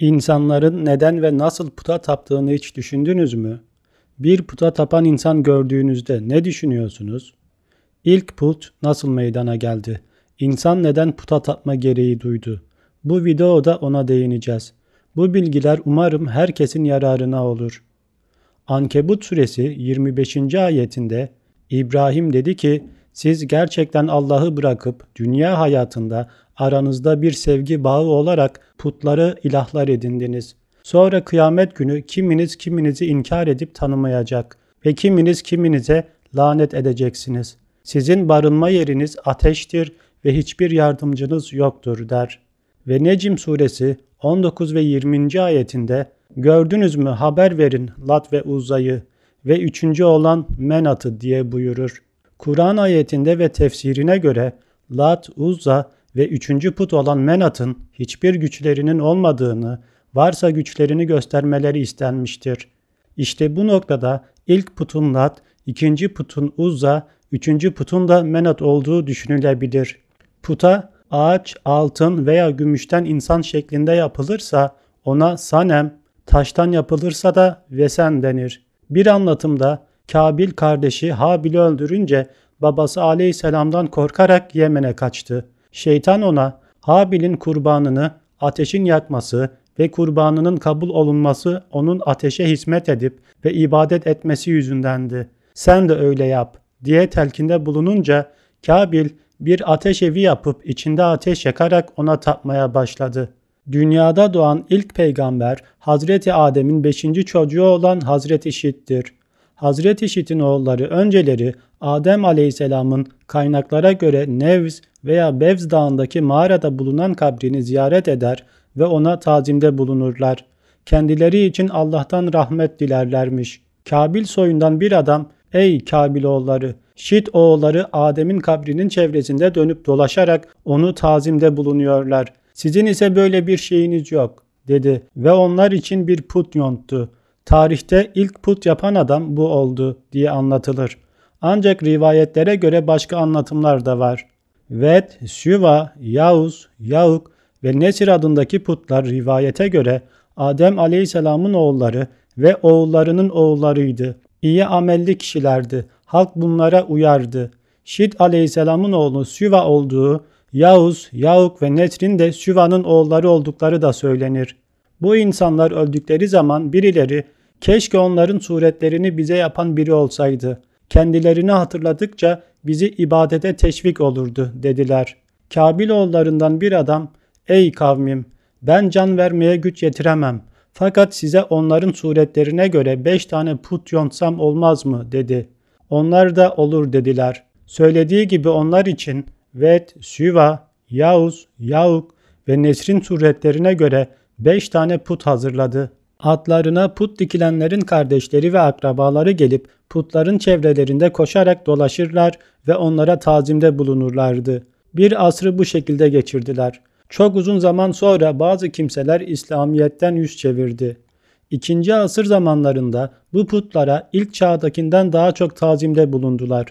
İnsanların neden ve nasıl puta taptığını hiç düşündünüz mü? Bir puta tapan insan gördüğünüzde ne düşünüyorsunuz? İlk put nasıl meydana geldi? İnsan neden puta tapma gereği duydu? Bu videoda ona değineceğiz. Bu bilgiler umarım herkesin yararına olur. Ankebut suresi 25. ayetinde İbrahim dedi ki siz gerçekten Allah'ı bırakıp dünya hayatında aranızda bir sevgi bağı olarak putları ilahlar edindiniz. Sonra kıyamet günü kiminiz kiminizi inkar edip tanımayacak ve kiminiz kiminize lanet edeceksiniz. Sizin barınma yeriniz ateştir ve hiçbir yardımcınız yoktur der. Ve Necim suresi 19 ve 20. ayetinde Gördünüz mü haber verin Lat ve Uzayı ve üçüncü olan Menat'ı diye buyurur. Kur'an ayetinde ve tefsirine göre Lat, Uzza ve üçüncü put olan Menat'ın hiçbir güçlerinin olmadığını, varsa güçlerini göstermeleri istenmiştir. İşte bu noktada ilk putun Lat, ikinci putun Uzza, üçüncü putun da Menat olduğu düşünülebilir. Puta ağaç, altın veya gümüşten insan şeklinde yapılırsa ona sanem, taştan yapılırsa da vesen denir. Bir anlatımda Kabil kardeşi Habil'i öldürünce babası aleyhisselamdan korkarak Yemen'e kaçtı. Şeytan ona Habil'in kurbanını ateşin yakması ve kurbanının kabul olunması onun ateşe hizmet edip ve ibadet etmesi yüzündendi. Sen de öyle yap diye telkinde bulununca Kabil bir ateş evi yapıp içinde ateş yakarak ona tapmaya başladı. Dünyada doğan ilk peygamber Hazreti Adem'in beşinci çocuğu olan Hazreti Şit'tir. Hazreti Şit'in oğulları önceleri Adem Aleyhisselam'ın kaynaklara göre Nevz veya Bevz dağındaki mağarada bulunan kabrini ziyaret eder ve ona tazimde bulunurlar. Kendileri için Allah'tan rahmet dilerlermiş. Kabil soyundan bir adam, ey Kabil oğulları, Şit oğulları Adem'in kabrinin çevresinde dönüp dolaşarak onu tazimde bulunuyorlar. Sizin ise böyle bir şeyiniz yok, dedi ve onlar için bir put yonttu.'' Tarihte ilk put yapan adam bu oldu diye anlatılır. Ancak rivayetlere göre başka anlatımlar da var. Ved, Süva, Yavuz, Yavuk ve Nesir adındaki putlar rivayete göre Adem Aleyhisselam'ın oğulları ve oğullarının oğullarıydı. İyi amelli kişilerdi. Halk bunlara uyardı. Şit Aleyhisselam'ın oğlu Süva olduğu, Yavuz, Yavuk ve Nesrin de Süva'nın oğulları oldukları da söylenir. Bu insanlar öldükleri zaman birileri Keşke onların suretlerini bize yapan biri olsaydı. Kendilerini hatırladıkça bizi ibadete teşvik olurdu dediler. Kabil oğullarından bir adam, ey kavmim ben can vermeye güç yetiremem. Fakat size onların suretlerine göre beş tane put yontsam olmaz mı dedi. Onlar da olur dediler. Söylediği gibi onlar için Vet, Süva, Yavuz, Yavuk ve Nesrin suretlerine göre beş tane put hazırladı. Atlarına put dikilenlerin kardeşleri ve akrabaları gelip putların çevrelerinde koşarak dolaşırlar ve onlara tazimde bulunurlardı. Bir asrı bu şekilde geçirdiler. Çok uzun zaman sonra bazı kimseler İslamiyet'ten yüz çevirdi. İkinci asır zamanlarında bu putlara ilk çağdakinden daha çok tazimde bulundular.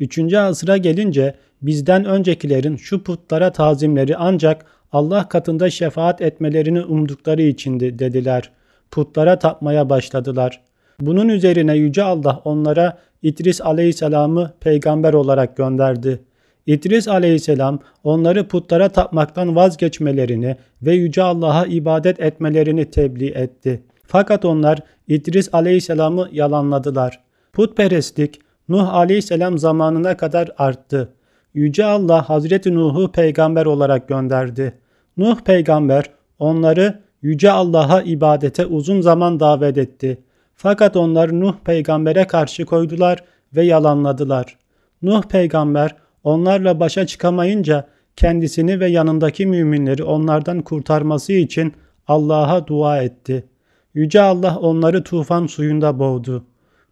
Üçüncü asıra gelince bizden öncekilerin şu putlara tazimleri ancak Allah katında şefaat etmelerini umdukları içindi dediler.'' putlara tapmaya başladılar. Bunun üzerine Yüce Allah onlara İdris aleyhisselamı peygamber olarak gönderdi. İdris aleyhisselam onları putlara tapmaktan vazgeçmelerini ve Yüce Allah'a ibadet etmelerini tebliğ etti. Fakat onlar İdris aleyhisselamı yalanladılar. Putperestlik Nuh aleyhisselam zamanına kadar arttı. Yüce Allah Hazreti Nuh'u peygamber olarak gönderdi. Nuh peygamber onları Yüce Allah'a ibadete uzun zaman davet etti. Fakat onlar Nuh peygambere karşı koydular ve yalanladılar. Nuh peygamber onlarla başa çıkamayınca kendisini ve yanındaki müminleri onlardan kurtarması için Allah'a dua etti. Yüce Allah onları tufan suyunda boğdu.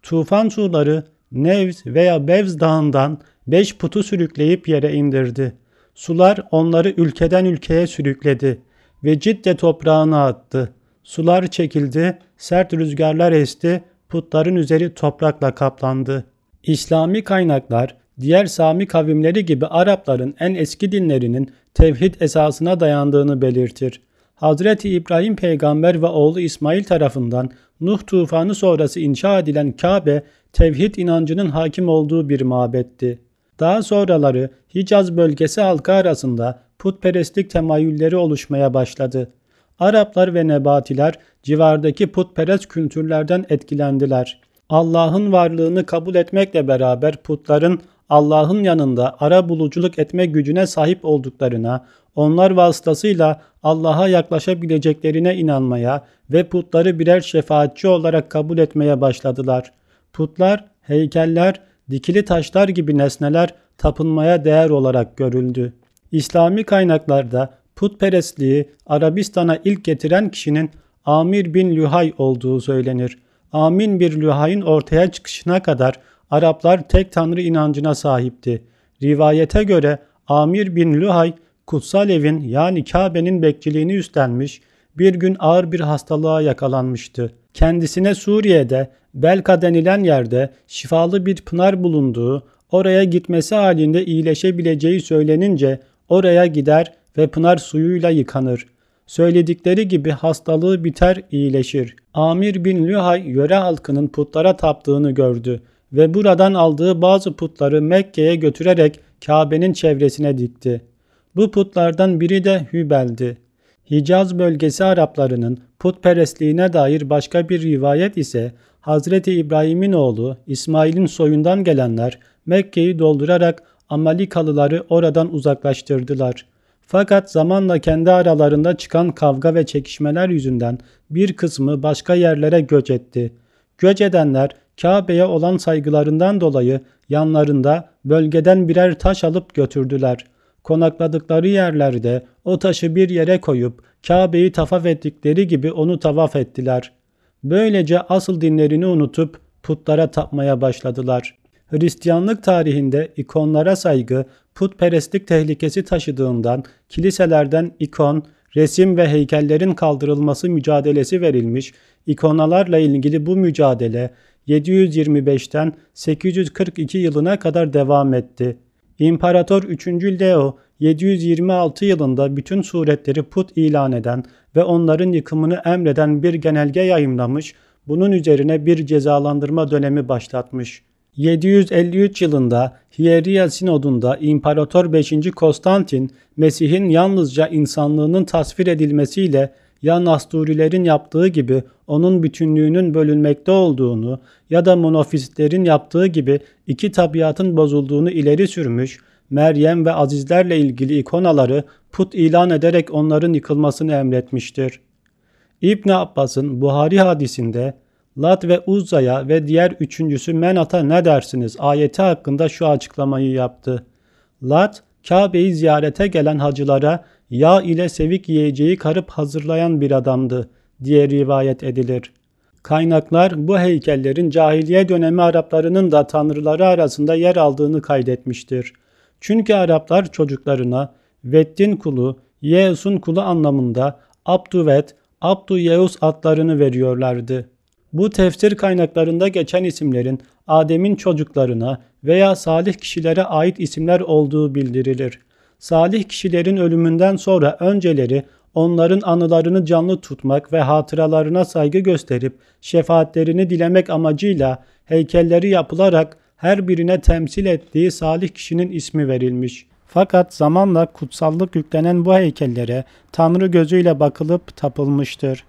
Tufan suları Nevz veya Bevz dağından beş putu sürükleyip yere indirdi. Sular onları ülkeden ülkeye sürükledi ve Cidde toprağına attı. Sular çekildi, sert rüzgarlar esti, putların üzeri toprakla kaplandı. İslami kaynaklar diğer Sami kavimleri gibi Arapların en eski dinlerinin tevhid esasına dayandığını belirtir. Hazreti İbrahim peygamber ve oğlu İsmail tarafından Nuh tufanı sonrası inşa edilen Kabe tevhid inancının hakim olduğu bir mabetti. Daha sonraları Hicaz bölgesi halkı arasında putperestlik temayülleri oluşmaya başladı. Araplar ve Nebatiler civardaki putperest kültürlerden etkilendiler. Allah'ın varlığını kabul etmekle beraber putların Allah'ın yanında ara buluculuk etme gücüne sahip olduklarına, onlar vasıtasıyla Allah'a yaklaşabileceklerine inanmaya ve putları birer şefaatçi olarak kabul etmeye başladılar. Putlar, heykeller, dikili taşlar gibi nesneler tapınmaya değer olarak görüldü. İslami kaynaklarda putperestliği Arabistan'a ilk getiren kişinin Amir bin Lühay olduğu söylenir. Amin bir Lühay'ın ortaya çıkışına kadar Araplar tek tanrı inancına sahipti. Rivayete göre Amir bin Lühay kutsal evin yani Kabe'nin bekçiliğini üstlenmiş, bir gün ağır bir hastalığa yakalanmıştı. Kendisine Suriye'de Belka denilen yerde şifalı bir pınar bulunduğu, oraya gitmesi halinde iyileşebileceği söylenince Oraya gider ve pınar suyuyla yıkanır. Söyledikleri gibi hastalığı biter iyileşir. Amir bin Lühay yöre halkının putlara taptığını gördü ve buradan aldığı bazı putları Mekke'ye götürerek Kabe'nin çevresine dikti. Bu putlardan biri de Hübel'di. Hicaz bölgesi Araplarının putperestliğine dair başka bir rivayet ise Hazreti İbrahim'in oğlu İsmail'in soyundan gelenler Mekke'yi doldurarak Amalikalıları oradan uzaklaştırdılar. Fakat zamanla kendi aralarında çıkan kavga ve çekişmeler yüzünden bir kısmı başka yerlere göç etti. Göç edenler Kabe'ye olan saygılarından dolayı yanlarında bölgeden birer taş alıp götürdüler. Konakladıkları yerlerde o taşı bir yere koyup Kabe'yi tavaf ettikleri gibi onu tavaf ettiler. Böylece asıl dinlerini unutup putlara tapmaya başladılar.'' Hristiyanlık tarihinde ikonlara saygı putperestlik tehlikesi taşıdığından kiliselerden ikon, resim ve heykellerin kaldırılması mücadelesi verilmiş, ikonalarla ilgili bu mücadele 725'ten 842 yılına kadar devam etti. İmparator 3. Leo 726 yılında bütün suretleri put ilan eden ve onların yıkımını emreden bir genelge yayımlamış, bunun üzerine bir cezalandırma dönemi başlatmış. 753 yılında Hiyeriya Sinodunda İmparator 5. Konstantin, Mesih'in yalnızca insanlığının tasvir edilmesiyle ya Nasturilerin yaptığı gibi onun bütünlüğünün bölünmekte olduğunu ya da monofizitlerin yaptığı gibi iki tabiatın bozulduğunu ileri sürmüş, Meryem ve Azizlerle ilgili ikonaları put ilan ederek onların yıkılmasını emretmiştir. İbn Abbas'ın Buhari hadisinde Lat ve Uzza'ya ve diğer üçüncüsü Menat'a ne dersiniz ayeti hakkında şu açıklamayı yaptı. Lat, Kabe'yi ziyarete gelen hacılara yağ ile sevik yiyeceği karıp hazırlayan bir adamdı diye rivayet edilir. Kaynaklar bu heykellerin cahiliye dönemi Araplarının da tanrıları arasında yer aldığını kaydetmiştir. Çünkü Araplar çocuklarına Vettin kulu, Yeus'un kulu anlamında Abdüvet, Abdü Yeus adlarını veriyorlardı. Bu tefsir kaynaklarında geçen isimlerin Adem'in çocuklarına veya salih kişilere ait isimler olduğu bildirilir. Salih kişilerin ölümünden sonra önceleri onların anılarını canlı tutmak ve hatıralarına saygı gösterip şefaatlerini dilemek amacıyla heykelleri yapılarak her birine temsil ettiği salih kişinin ismi verilmiş. Fakat zamanla kutsallık yüklenen bu heykellere Tanrı gözüyle bakılıp tapılmıştır.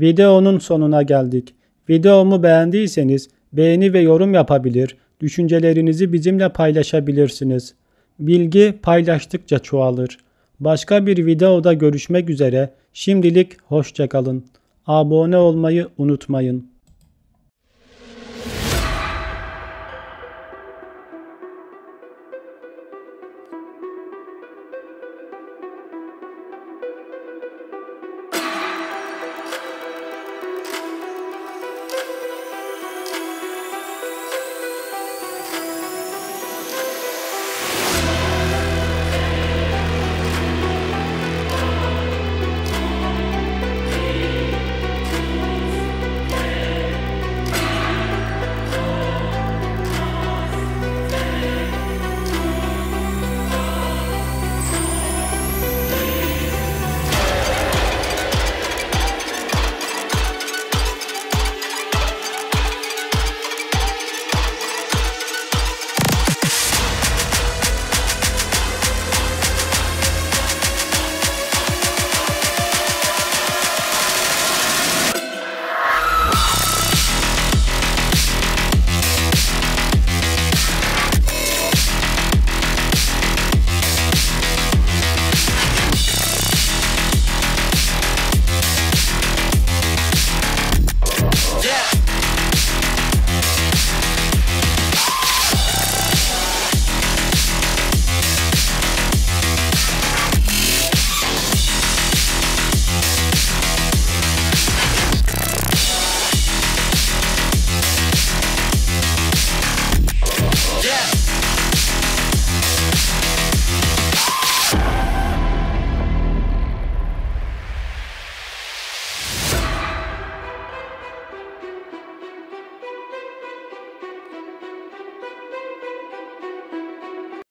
Videonun sonuna geldik. Videomu beğendiyseniz beğeni ve yorum yapabilir, düşüncelerinizi bizimle paylaşabilirsiniz. Bilgi paylaştıkça çoğalır. Başka bir videoda görüşmek üzere. Şimdilik hoşçakalın. Abone olmayı unutmayın.